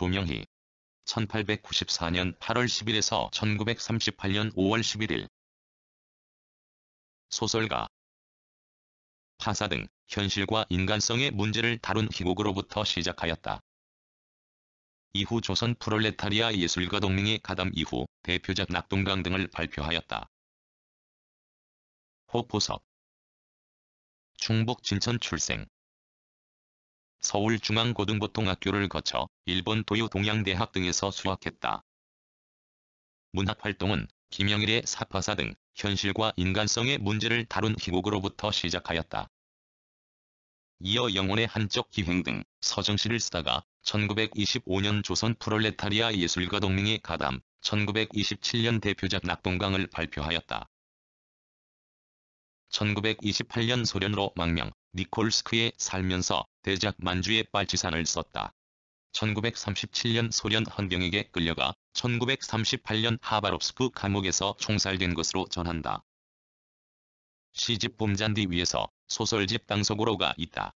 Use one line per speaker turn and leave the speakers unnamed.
조명희 1894년 8월 10일에서 1938년 5월
11일 소설가 파사 등 현실과 인간성의 문제를 다룬 희곡으로부터 시작하였다.
이후 조선 프롤레타리아 예술가 동맹이 가담 이후 대표작 낙동강 등을
발표하였다. 호포섭 충북 진천 출생 서울중앙고등보통학교를 거쳐 일본
도요 동양대학 등에서 수학했다. 문학활동은 김영일의 사파사 등 현실과 인간성의 문제를 다룬 희곡으로부터 시작하였다. 이어 영혼의 한쪽 기행 등 서정시를 쓰다가 1925년 조선 프롤레타리아 예술가 동맹의 가담, 1927년 대표작 낙동강을 발표하였다. 1928년 소련으로 망명, 니콜스크에 살면서 대작 만주의 빨치산을 썼다. 1937년 소련 헌병에게 끌려가 1938년 하바롭스크 감옥에서
총살된 것으로 전한다. 시집 봄잔디 위에서 소설집 땅속으로가 있다.